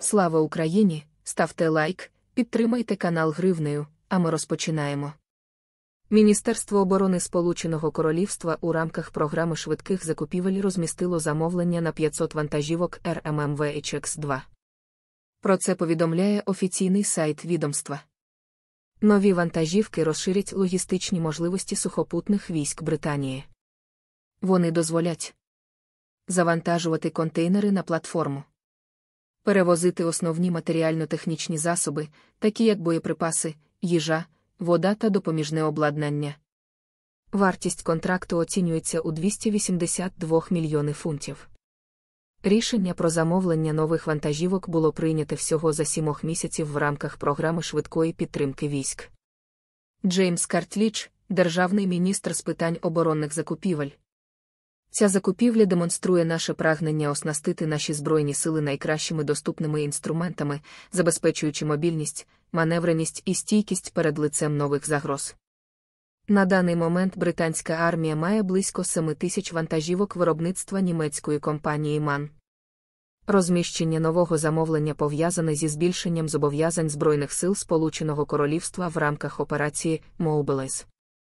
Слава Україні! Ставте лайк, підтримайте канал Гривнею, а ми розпочинаємо. Міністерство оборони Сполученого Королівства у рамках програми швидких закупівель розмістило замовлення на 500 вантажівок РММВ HX2. Про це повідомляє офіційний сайт відомства. Нові вантажівки розширять логістичні можливості сухопутних військ Британії. Вони дозволять завантажувати контейнери на платформу перевозити основні матеріально-технічні засоби, такі як боєприпаси, їжа, вода та допоміжне обладнання. Вартість контракту оцінюється у 282 мільйони фунтів. Рішення про замовлення нових вантажівок було прийнято всього за сімох місяців в рамках програми швидкої підтримки військ. Джеймс Картліч, державний міністр з питань оборонних закупівель, Ця закупівля демонструє наше прагнення оснастити наші збройні сили найкращими доступними інструментами, забезпечуючи мобільність, маневреність і стійкість перед лицем нових загроз. На даний момент британська армія має близько 7 тисяч вантажівок виробництва німецької компанії МАН. Розміщення нового замовлення пов'язане зі збільшенням зобов'язань Збройних сил Сполученого Королівства в рамках операції Mobilize.